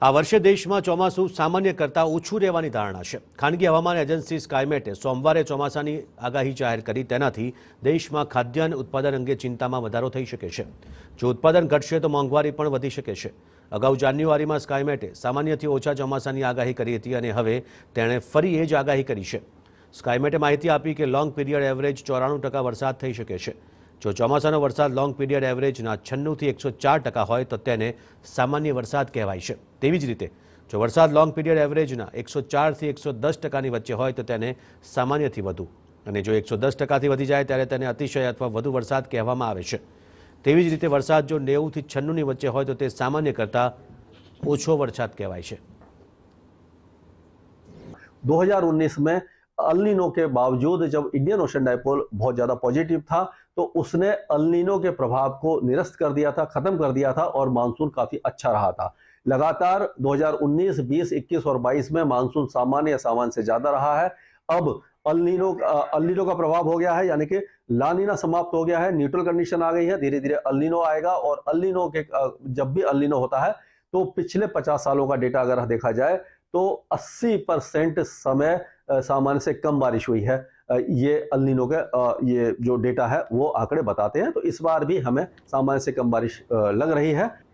આ વર્ષે દેશમાં ચોમાસું સામાન્ય કરતાં ઓછું રહેવાની ધારણા છે ખાનગી હવામાન એજન્સી સ્કાયમેટે સોમવારે ચોમાસાની આગાહી જાહેર કરી તેનાથી દેશમાં ખાદ્યાન્ન ઉત્પાદન અંગે ચિંતામાં વધારો થઈ શકે છે જો ઉત્પાદન ઘટશે તો મોંઘવારી પણ વધી શકે છે અગાઉ જાન્યુઆરીમાં સ્કાયમેટે સામાન્યથી ઓછા ચોમાસાની આગાહી કરી હતી અને હવે તેણે ફરી એ જ આગાહી કરી છે સ્કાયમેટે માહિતી આપી કે લોંગ પીરિયડ એવરેજ ચોરાણું ટકા વરસાદ થઈ શકે છે જો જમાસાનો વરસાદ લોંગ પીરિયડ એવરેજ ના 96 થી 104% હોય તો તેને સામાન્ય વરસાદ કહેવાય છે તેવી જ રીતે જો વરસાદ લોંગ પીરિયડ એવરેજ ના 104 થી 110% ની વચ્ચે હોય તો તેને સામાન્ય થી વધુ અને જો 110% થી વધી જાય ત્યારે તેને અતિશય અથવા વધુ વરસાદ કહેવામાં આવે છે તેવી જ રીતે વરસાદ જો 90 થી 96 ની વચ્ચે હોય તો તે સામાન્ય કરતા ઓછો વરસાદ કહેવાય છે 2019 માં अलिनो के बावजूद जब इंडियन ओशन डायपोल बहुत ज़्यादा पॉजिटिव था तो उसने अलिनो के प्रभाव को निरस्त कर दिया था ख़त्म कर दिया था और मानसून काफ़ी अच्छा रहा था लगातार 2019, 20, 21 और 22 में मानसून सामान्य या सामान्य से ज़्यादा रहा है अब अलिनो अलिनो का प्रभाव हो गया है यानी कि लानीना समाप्त हो गया है न्यूट्रल कंडीशन आ गई है धीरे धीरे अलिनो आएगा और अलिनो के जब भी अलिनो होता है तो पिछले पचास सालों का डेटा अगर देखा जाए तो 80 परसेंट समय सामान्य से कम बारिश हुई है ये अलिनो के ये जो डेटा है वो आंकड़े बताते हैं तो इस बार भी हमें सामान्य से कम बारिश लग रही है